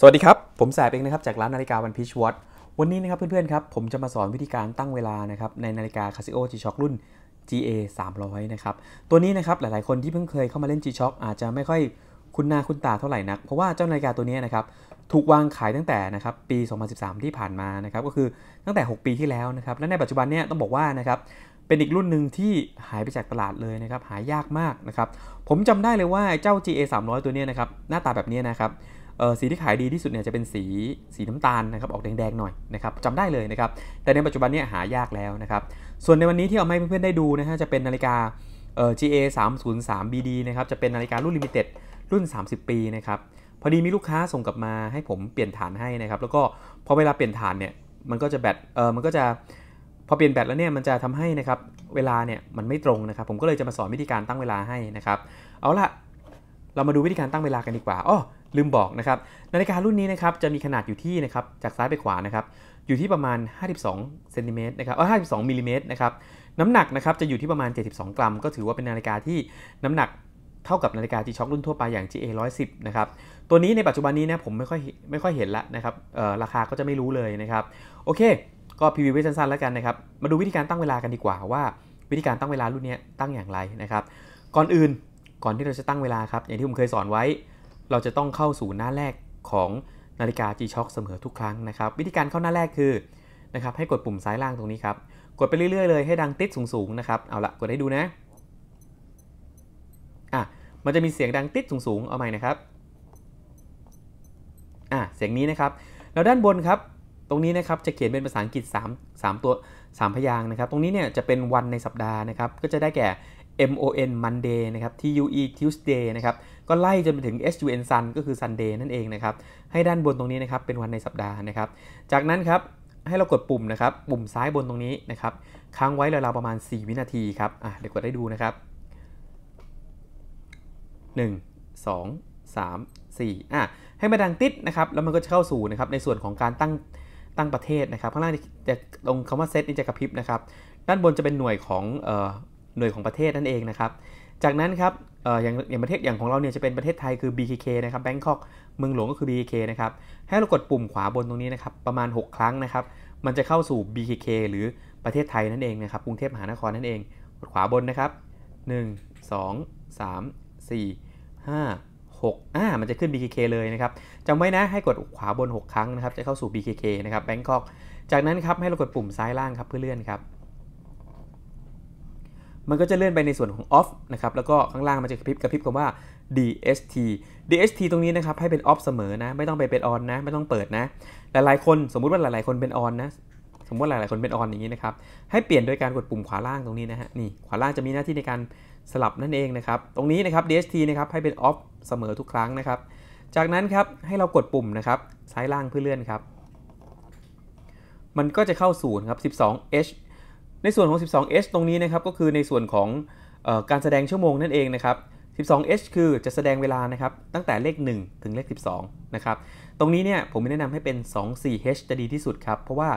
สวัสดีครับ ผมแสบเองนะครับจากร้านนาฬิกาวันพีชวอตวันนี้นะครับเพื่อนๆครับผมจะมาสอนวิธีการตั้งเวลานะครับในนาฬิกาคาซิโอจีช็อครุ่น GA 300นะครับ ตัวนี้นะครับหลายๆคนที่เพิ่งเคยเข้ามาเล่น G-Shock อาจจะไม่ค่อยคุ้นหน้าคุ้นตาเท่าไหร่นัก เพราะว่าเจ้านาฬิกาตัวนี้นะครับถูกวางขายตั้งแต่นะครับปี 2013 ที่ผ่านมานะครับก็คือตั้งแต่ 6 ปีที่แล้วนะครับและในปัจจุบันเนี่ยต้องบอกว่านะครับเป็นอีกรุ่นหนึ่งที่หายไปจากตลาดเลยนะครับหายากมากนะครับผมจำได้เลยว่าเจ้า GA 300ตัวนี้นะครับหน้าตาแบบนี้นะครับสีที่ขายดีที่สุดเนี่ยจะเป็นสีสีน้ำตาลนะครับออกแดงๆหน่อยนะครับจำได้เลยนะครับแต่ในปัจจุบันนี้หายากแล้วนะครับส่วนในวันนี้ที่เอาให้เพื่อนๆได้ดูนะฮะจะเป็นนาฬิกา GA 3 0 3 BD นะครับจะเป็นนาฬิการุ่นลิมิเต็ดรุ่น 30 ปีนะครับพอดีมีลูกค้าส่งกลับมาให้ผมเปลี่ยนฐานให้นะครับแล้วก็พอเวลาเปลี่ยนฐานเนี่ยมันก็จะแบตเออมันก็จะพอเปลี่ยนแบตแล้วเนี่ยมันจะทำให้นะครับเวลาเนี่ยมันไม่ตรงนะครับผมก็เลยจะมาสอนวิธีการตั้งเวลาให้นะครับเอาละเรามาดูวิธีการตั้งเวลากันดีกว่าอ๋อลืมบอกนะครับนาฬิการุ่นนี้นะครับจะมีขนาดอยู่ที่นะครับจากซ้ายไปขวานะครับอยู่ที่ประมาณ52เซนติเมตรนะครับเออ52มิลิเมตรนะครับน้ำหนักนะครับจะอยู่ที่ประมาณ 72กรัม ก็ถือว่าเป็นนาฬิกาที่น้ำหนักเท่ากับนาฬิกาจีช็อกรุ่นทั่วไปอย่าง GA 110นะครับตัวนี้ในปัจจุบันนี้นะผมไม่ค่อยไม่ค่อยเห็นละนะครับราคาก็จะไม่รู้เลยนะครับโอเค ก็พรีวิวไว้สั้นๆแล้วกันนะครับมาดูวิธีการตั้งเวลากันดีกว่า ว่า วิธีการตั้งเวลารุ่นนี้ตั้งอย่างไรนะครับก่อนอื่นก่อนที่เราจะตั้งเวลาครับอย่างที่ผมเคยสอนไว้เราจะต้องเข้าสู่หน้าแรกของนาฬิกา G-Shock เสมอทุกครั้งนะครับวิธีการเข้าหน้าแรกคือนะครับ ให้กดปุ่มซ้ายล่างตรงนี้ครับกดไปเรื่อยๆเลยให้ดังติดสูงๆนะครับเอาละกดให้ดูนะอ่ะมันจะมีเสียงดังติดสูงๆเอาใหม่นะครับอ่ะเสียงนี้นะครับแล้วด้านบนครับตรงนี้นะครับจะเขียนเป็นภาษาอังกฤษ3 3ตัว 3 พยางนะครับ ตรงนี้เนี่ยจะเป็นวันในสัปดาห์นะครับก็จะได้แก่ MON Monday นะครับ TUE Tuesday นะครับก็ไล่จนไปถึง SUN Sun ก็คือ Sunday นั่นเองนะครับ ให้ด้านบนตรงนี้นะครับ เป็นวันในสัปดาห์นะครับ จากนั้นครับ ให้เรากดปุ่มนะครับ ปุ่มซ้ายบนตรงนี้นะครับค้างไว้ราวๆประมาณ 4 วินาทีครับ อ่ะเดี๋ยวกดได้ดูนะครับ 1 2 3 4 อ่ะให้มาดังติดนะครับ แล้วมันก็จะเข้าสู่นะครับในส่วนของการตั้ง ตั้งประเทศนะครับข้างล่างจะตรงคำาว่าเซตนี่จะกระพริบนะครับด้านบนจะเป็นหน่วยของออหน่วยของประเทศนั่นเองนะครับจากนั้นครับอย่างอย่างประเทศอย่างของเราเนี่ยจะเป็นประเทศไทยคือ BKK นะครับแบงคอกเมืองหลวงก็คือ BKK นะครับ ให้เรากดปุ่มขวาบนตรงนี้นะครับประมาณ 6 ครั้งนะครับ มันจะเข้าสู่ BKK หรือประเทศไทยนั่นเองนะครับ กรุงเทพมหานครนั่นเอง กดขวาบนนะครับ1 2 3 4 5 6อ่า มันจะขึ้น BKK เลยนะครับจำไว้นะให้กดขวาบน 6 ครั้งนะครับ จะเข้าสู่ BKK นะครับแบงคอก จากนั้นครับให้เรากดปุ่มซ้ายล่างครับเพื่อเลื่อนครับมันก็จะเลื่อนไปในส่วนของ off นะครับ แล้วก็ข้างล่างมันจะกระพริบกระพริบคำว่า dst dst ตรงนี้นะครับให้เป็น off เสมอนะ ไม่ต้องไปเป็น on นะ ไม่ต้องเปิดนะ หลายๆคนสมมุติว่าหลาย ๆ คนเป็น on นะ สมมติหลาย ๆ คนเป็น on อย่างนี้นะครับ ให้เปลี่ยนโดยการกดปุ่มขวาล่างตรงนี้นะฮะ นี่ขวาล่างจะมีหน้าที่ในการสลับนั่นเองนะครับ ตรงนี้นะครับ dst นะครับให้เป็น off เสมอทุกครั้งนะครับ จากนั้นครับให้เรากดปุ่มนะครับซ้ายล่างเพื่อเลื่อนครับ มันก็จะเข้าศูนย์ครับ 12h ในส่วนของ 12h ตรงนี้นะครับ ก็คือในส่วนของอการแสดงชั่วโมงนั่นเองนะครับ 12h คือจะแสดงเวลานะครับ ตั้งแต่เลข 1 ถึงเลข 12 นะครับ ตรงนี้เนี่ยผมแนะนำให้เป็น 24h จะดีที่สุดครับ เพราะว่า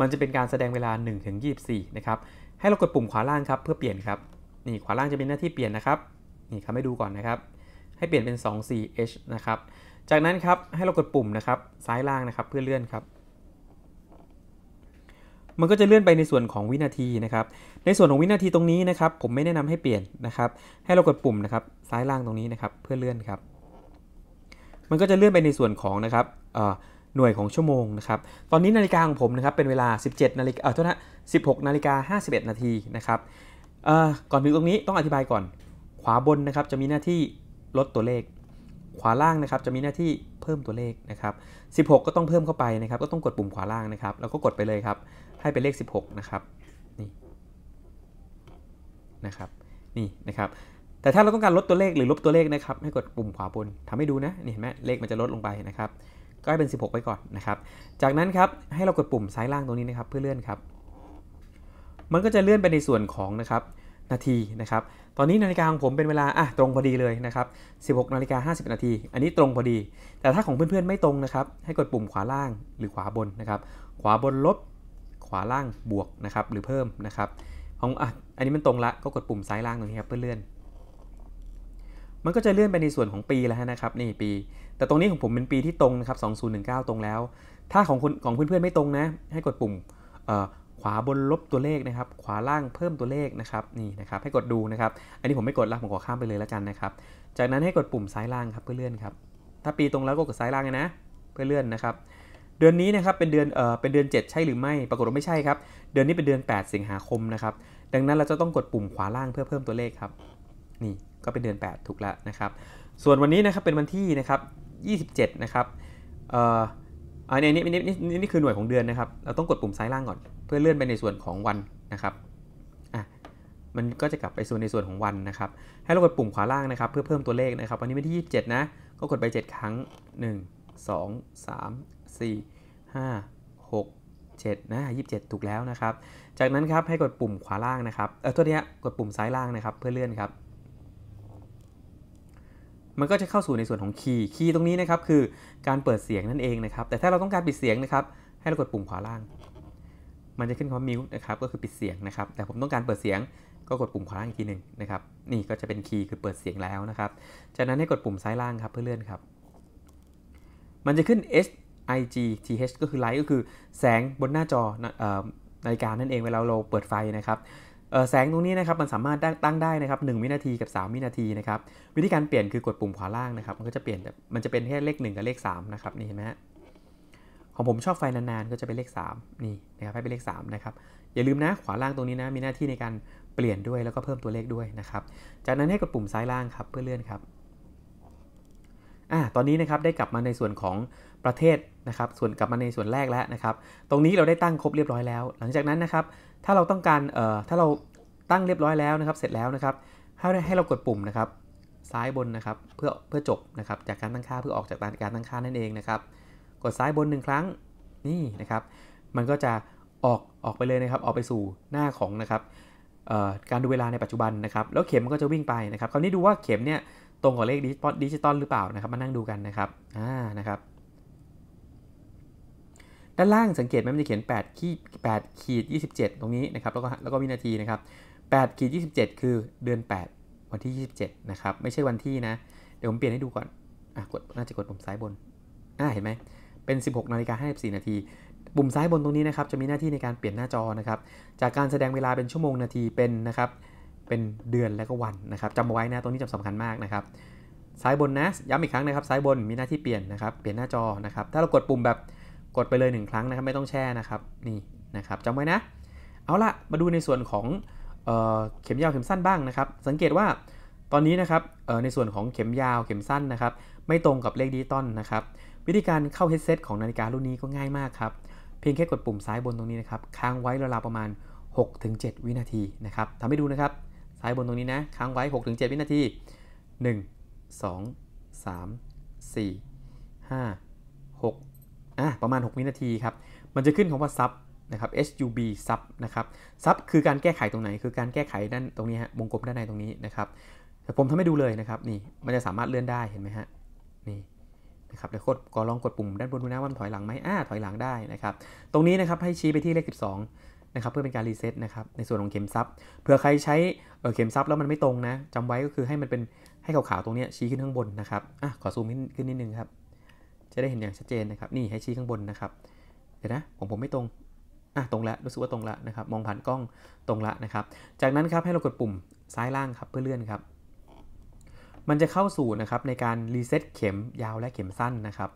มันจะเป็นการแสดงเวลา 1 ถึง 24 นะครับ ให้เรากดปุ่มขวาล่างครับ เพื่อเปลี่ยนครับ นี่ขวาล่างจะเป็นหน้าที่เปลี่ยนนะครับ นี่ครับให้ดูก่อนนะครับ ให้เปลี่ยนเป็น 24h นะครับ จากนั้นครับให้เรากดปุ่มนะครับซ้ายล่างนะครับเพื่อเลื่อนครับมันก็จะเลื่อนไปในส่วนของวินาทีนะครับ ในส่วนของวินาทีตรงนี้นะครับ ผมไม่แนะนำให้เปลี่ยนนะครับ ให้เรากดปุ่มนะครับ ซ้ายล่างตรงนี้นะครับเพื่อเลื่อนครับ มันก็จะเลื่อนไปในส่วนของนะครับหน่วยของชั่วโมงนะครับตอนนี้นาฬิกาของผมนะครับ เป็นเวลา 17นาฬิกาเออโทษนะ16นาฬิกา51 นาทีนะครับก่อนถึงตรงนี้ต้องอธิบายก่อนขวาบนนะครับ จะมีหน้าที่ลดตัวเลข ขวาล่างนะครับจะมีหน้าที่พิ่มตัวเลขนะครับ 16 ก็ต้องเพิ่มเข้าไป นะครับ ก็ต้องกดปุ่มขวาล่างนะครับ แล้วก็กดไปเลยครับ ให้เป็นเลข 16 นะครับ นี่นะครับ นี่นะครับ แต่ถ้าเราต้องการลดตัวเลขหรือลบตัวเลขนะครับ ให้กดปุ่มขวาบนทำให้ดูนะ นี่เห็นไหมเลขมันจะลดลงไปนะครับ ก็ให้เป็น 16ไปก่อนนะครับ จากนั้นครับ ให้เรากดปุ่มซ้ายล่างตรงนี้นะครับ เพื่อเลื่อนครับ มันก็จะเลื่อนไปในส่วนของนะครับนาทีนะครับ ตอนนี้นาฬิกาของผมเป็นเวลาอ่ะตรงพอดีเลยนะครับ16นาฬิกา50นาทีอันนี้ตรงพอดี แต่ถ้าของเพื่อนๆ ไม่ตรงนะครับ ให้กดปุ่มขวาล่างหรือขวาบนนะครับขวาบนลบขวาล่างบวกนะครับหรือเพิ่มนะครับของอ่ะอันนี้มันตรงละก็กดปุ่มซ้ายล่างตรงนี้ครับเพื่อเลื่อนมันก็จะเลื่อนไปในส่วนของปีแล้วนะครับนี่ปีแต่ตรงนี้ของผมเป็นปีที่ตรงนะครับ2019ตรงแล้ว ถ้าของคุณของเพื่อนๆไม่ตรงนะให้กดปุ่มขวาบนลบตัวเลขนะครับ ขวาล่างเพิ่มตัวเลขนะครับ นี่นะครับ ให้กดดูนะครับ อันนี้ผมไม่กดละผมขอข้ามไปเลยแล้วกันนะครับ จากนั้นให้กดปุ่มซ้ายล่างครับเพื่อเลื่อนครับ ถ้าปีตรงแล้วก็กดซ้ายล่างนะเพื่อเลื่อนนะครับ เดือนนี้นะครับเป็นเดือน เอ่อ เป็นเดือน 7 ใช่หรือไม่ ปรากฏว่าไม่ใช่ครับ เดือนนี้เป็นเดือน 8 สิงหาคมนะครับ ดังนั้นเราจะต้องกดปุ่มขวาล่างเพื่อเพิ่มตัวเลขครับ นี่ ก็เป็นเดือน 8ถูกแล้วนะครับ ส่วนวันนี้นะครับเป็นวันที่นะครับ27นะครับ เอ่ออันนี้นี่นี่นี่คือหน่วยของเดือนนะครับเราต้องกดปุ่มซ้ายล่างก่อนเพื่อเลื่อนไปในส่วนของวันนะครับ มันก็จะกลับไปส่วนในส่วนของวันนะครับ ให้เรากดปุ่มขวาล่างนะครับ เพื่อเพิ่มตัวเลขนะครับวันนี้ไมนที่27นะ ก็กดไป 7 ครั้ง 1 2 3 4 5 6 7นะ27 ถูกแล้วนะครับ จากนั้นครับให้กดปุ่มขวาล่างนะครับ เออตัวนี้กดปุ่มซ้ายล่างนะครับเพื่อเลื่อนครับ มันก็จะเข้าสู่ในส่วนของคีย์ คีย์ตรงนี้นะครับคือการเปิดเสียงนั่นเองนะครับ แต่ถ้าเราต้องการปิดเสียงนะครับ ให้เรากดปุ่มขวาล่างมันจะขึ้นคำว่ามิวนะครับก็คือปิดเสียงนะครับแต่ผมต้องการเปิดเสียงก็กดปุ่มขวาล่างอีกทีหนึ่งนะครับนี่ก็จะเป็นคีย์คือเปิดเสียงแล้วนะครับ จากนั้นให้กดปุ่มซ้ายล่างครับเพื่อเลื่อนครับมันจะขึ้น S I G T H ก็คือไลท์ก็คือแสงบนหน้าจอนาฬิกานั่นเองเวลาเราเปิดไฟนะครับแสงตรงนี้นะครับมันสามารถตั้งได้นะครับหวินาทีกับ3วินาทีนะครับวิธีการเปลี่ยนคือกดปุ่มขวาล่างนะครับมันก็จะเปลี่ยนมันจะเป็นแค่เลข 1 กับเลข3นะครับนี่เห็นไหมฮะของผมชอบไฟนานๆ ก็จะเป็นเลข3นี่นะครับให้เป็นเลข3นะครับอย่าลืมนะขวาล่างตรงนี้นะมีหน้าที่ในการเปลี่ยนด้วยแล้วก็เพิ่มตัวเลขด้วยนะครับ จากนั้นให้กดปุ่มซ้ายล่างครับเพื่อเลื่อนครับอ่าตอนนี้นะครับได้กลับมาในส่วนของประเทศนะครับ ส่วนกลับมาในส่วนแรกแล้วนะครับ ตรงนี้เราได้ตั้งครบเรียบร้อยแล้ว หลังจากนั้นนะครับ ถ้าเราต้องการเอ่อถ้าเราตั้งเรียบร้อยแล้วนะครับ เสร็จแล้วนะครับให้ให้เรากดปุ่มนะครับซ้ายบนนะครับเพื่อเพื่อจบนะครับจากการตั้งค่าเพื่อออกจากการตั้งค่านั่นเองนะครับกดซ้ายบนหนึ่งครั้งนี่นะครับ มันก็จะออกออกไปเลยนะครับออกไปสู่หน้าของนะครับการดูเวลาในปัจจุบันนะครับแล้วเข็มมันก็จะวิ่งไปนะครับคราวนี้ดูว่าเข็มเนี่ยตรงกับเลขดิจิตอลหรือเปล่านะครับมานั่งดูกันนะครับอ่านะครับ ด้านล่างสังเกตไหมมันจะเขียน8ขีด8ขีด27 ตรงนี้นะครับแล้วก็แล้วก็วินาทีนะครับ8ขีด27 คือเดือน 8 วันที่ 27นะครับไม่ใช่วันที่นะเดี๋ยวผมเปลี่ยนให้ดูก่อนอ่ะกดน่าจะกดปุ่มซ้ายบนอ่าเห็นไหมเป็น16นาฬิกา54นาที ปุ่มซ้ายบนตรงนี้นะครับจะมีหน้าที่ในการเปลี่ยนหน้าจอนะครับ จากการแสดงเวลาเป็นชั่วโมงนาทีเป็นนะครับ เป็นเดือนและก็วันนะครับจำไว้นะ ตรงนี้จำสำคัญมากนะครับ ซ้ายบนนะ ย้ำอีกครั้งนะครับ ซ้ายบนมีหน้าที่เปลี่ยนนะครับ เปลี่ยนหน้าจอนะครับ ถ้าเรากดปุ่มแบบกดไปเลย 1 ครั้งนะครับไม่ต้องแช่นะครับ นี่นะครับจำไว้นะ เอาละมาดูในส่วนของเเข็มยาวเข็มสั้นบ้างนะครับ สังเกตว่าตอนนี้นะครับในส่วนของเข็มยาวเข็มสั้นนะครับ ไม่ตรงกับเลขดิจิตอลนะครับวิธีการเข้าเฮดเซตของนาฬิการุ่นนี้ก็ง่ายมากครับ เพียงแค่กดปุ่มซ้ายบนตรงนี้นะครับ ค้างไว้ราวๆประมาณ 6-7 วินาทีนะครับทำให้ดูนะครับ ซ้ายบนตรงนี้นะ ค้างไว้ 6-7 วินาที 1 2 3 4 5 6อ่ะ ประมาณ 6 วินาทีครับ มันจะขึ้นคำว่าซับนะครับ SUB ซับนะครับ ซับคือการแก้ไขตรงไหน คือการแก้ไขด้านตรงนี้ฮะ วงกลมด้านในตรงนี้นะครับ แต่ผมทำให้ดูเลยนะครับ นี่ มันจะสามารถเลื่อนได้ เห็นไหมฮะ นี่นะครับแล้วกดก็ลองกดปุ่มด้านบนดูนะว่ามันถอยหลังไหมอ่าถอยหลังได้นะครับ ตรงนี้นะครับให้ชี้ไปที่เลข12นะครับเพื่อเป็นการรีเซ็ตนะครับ ในส่วนของเข็มซับ เผื่อใครใช้เข็มซับแล้วมันไม่ตรงนะจำไว้ก็คือให้มันเป็นให้ขาวๆตรงนี้ชี้ขึ้นข้างบนนะครับ อ่ะ ขอซูมขึ้นนิดนึงครับ จะได้เห็นอย่างชัดเจนนะครับ นี่ให้ชี้ข้างบนนะครับ เดี๋ยวนะ ผมผมไม่ตรง อ่ะ ตรงแล้ว รู้สึกว่าตรงละนะครับ มองผ่านกล้องตรงละนะครับ จากนั้นครับให้เรากดปุ่มซ้ายล่างครับเพื่อเลื่อนครับมันจะเข้าสู่นะครับในการรีเซ็ตเข็มยาวและเข็มสั้นนะครับ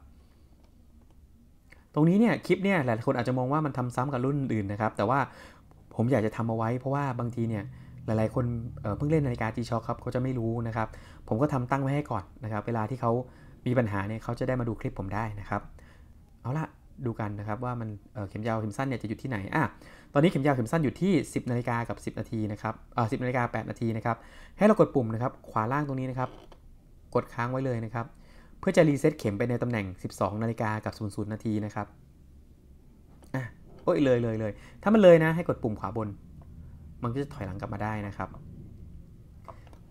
ตรงนี้เนี่ยคลิปเนี่ยหลายคนอาจจะมองว่ามันทำซ้ำกับรุ่นอื่นนะครับ แต่ว่าผมอยากจะทำเอาไว้เพราะว่าบางทีเนี่ยหลายๆคนเเพิ่งเล่นนาฬิกาจีช็อคครับเขาจะไม่รู้นะครับ ผมก็ทำตั้งไว้ให้ก่อนนะครับ เวลาที่เขามีปัญหาเนี่ยเขาจะได้มาดูคลิปผมได้นะครับเอาละดูกันนะครับว่ามันเเข็มยาวเข็มสั้นเนี่ยจะอยู่ที่ไหนอ่ะตอนนี้เข็มยาวเข็มสั้นอยู่ที่ 10นาฬิกากับ10นาทีนะครับอ่าสินาฬิกา8นาทีนะครับ ให้เรากดปุ่มนะครับขวาล่างตรงนี้นะครับ กดค้างไว้เลยนะครับ เพื่อจะรีเซ็ตเข็มไปในตำแหน่ง 12นาฬิกากับ00นาทีนะครับ อ่ะโอ้ยเลยเลยเลย ถ้ามันเลยนะ ให้กดปุ่มขวาบน มันก็จะถอยหลังกลับมาได้นะครับ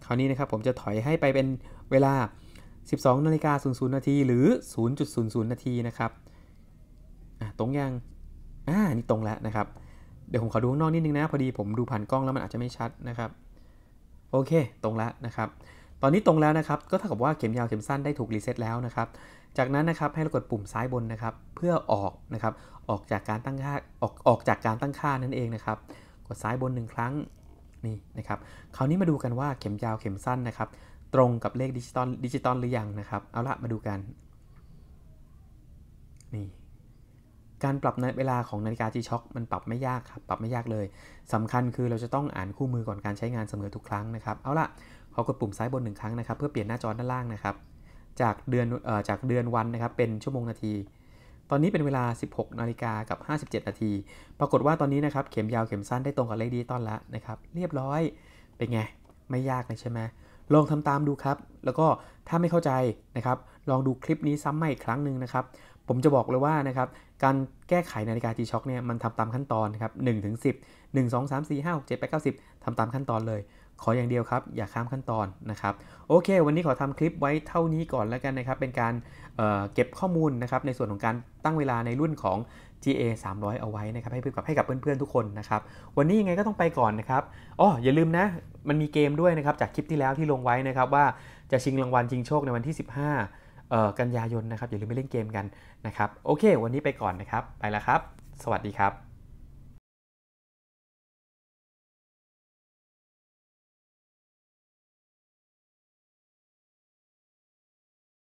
คราวนี้นะครับผมจะถอยให้ไปเป็นเวลา 12นาฬิกา00นาทีหรือ 0.00นาทีนะครับอ่ะตรงยังอ่านี่ตรงแล้วนะครับเดี๋ยวผมขอดูข้างนอกนิดนึงนะพอดีผมดูผ่านกล้องแล้วมันอาจจะไม่ชัดนะครับ โอเค ตรงแล้วนะครับ ตอนนี้ตรงแล้วนะครับก็เท่ากับว่าเข็มยาวเข็มสั้นได้ถูกรีเซ็ตแล้วนะครับ จากนั้นนะครับให้เรากดปุ่มซ้ายบนนะครับ เพื่อออกนะครับออกจากการตั้งค่าออกออกจากการตั้งค่านั่นเองนะครับกดซ้ายบนหนึ่งครั้งนี่นะครับ คราวนี้มาดูกันว่าเข็มยาวเข็มสั้นนะครับ ตรงกับเลขดิจิตอลดิจิตอลหรือยังนะครับเอาละมาดูกัน นี่การปรับเวลาของนาฬิกาจีช็อกมันปรับไม่ยากครับปรับไม่ยากเลย สำคัญคือเราจะต้องอ่านคู่มือก่อนการใช้งานเสมอทุกครั้งนะครับเอาล่ะขอกดปุ่มซ้ายบนหนึ่งครั้งนะครับเพื่อเปลี่ยนหน้าจอด้านล่างนะครับ จากเดือนเอ่อจากเดือนวันนะครับ เป็นชั่วโมงนาที ตอนนี้เป็นเวลา 16นาฬิกากับ57นาทีปรากฏว่าตอนนี้นะครับเข็มยาวเข็มสั้นได้ตรงกับเลขดีตอนแล้วนะครับ เรียบร้อยเป็นไงไม่ยากเลยใช่ไหมลองทำตามดูครับ แล้วก็ถ้าไม่เข้าใจนะครับ ลองดูคลิปนี้ซ้ำใหม่อีกครั้งหนึ่งนะครับผมจะบอกเลยว่านะครับการแก้ไขนาฬิกา G-Shock เนี่ยมันทำตามขั้นตอนครับ1ถึง10 1 2 3 4 5 6 7 8 9 10ทำตามขั้นตอนเลย ขออย่างเดียวครับอย่าข้ามขั้นตอนนะครับโอเค วันนี้ขอทำคลิปไว้เท่านี้ก่อนแล้วกันนะครับเป็นการเเก็บข้อมูลนะครับในส่วนของการตั้งเวลาในรุ่นของ GA 300เอาไว้นะครับให้เพื่อนกับให้กับเพื่อนๆทุกคนนะครับวันนี้ยังไงก็ต้องไปก่อนนะครับอ๋ออย่าลืมนะมันมีเกมด้วยนะครับจากคลิปที่แล้วที่ลงไว้นะครับว่าจะชิงรางวัลชิงโชคในวันที่ 15กันยายนนะครับอย่าลืมไปเล่นเกมกันนะครับ โอเค วันนี้ไปก่อนนะครับไปแล้วครับ สวัสดีครับ